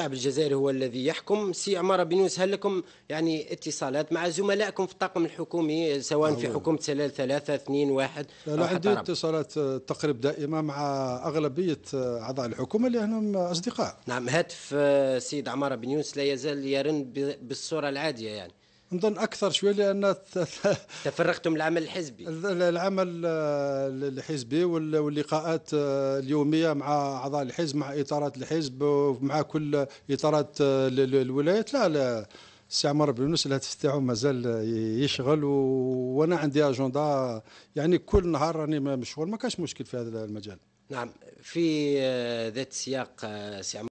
الشعب الجزائري هو الذي يحكم سي عمار بن يونس هل لكم يعني اتصالات مع زملائكم في الطاقم الحكومي سواء في حكومة سلال ثلاثة اثنين واحد لا, لا عندي اتصالات آه، تقريب دائمة مع أغلبية آه، أعضاء الحكومة لأنهم أصدقاء نعم هاتف آه، سيد عمار بن يونس لا يزال يرن بالصورة العادية يعني نظن اكثر شويه لان تفرغتم العمل الحزبي العمل الحزبي واللقاءات آه، اليوميه مع اعضاء الحزب مع اطارات الحزب ومع كل اطارات آه، الولايات لا لا السي عمر بن يونس الهاتف تاعو مازال يشغل و... وانا عندي اجندا يعني كل نهار راني مشغول ما كاش مشكل في هذا المجال نعم في آه، ذات سياق سي عمر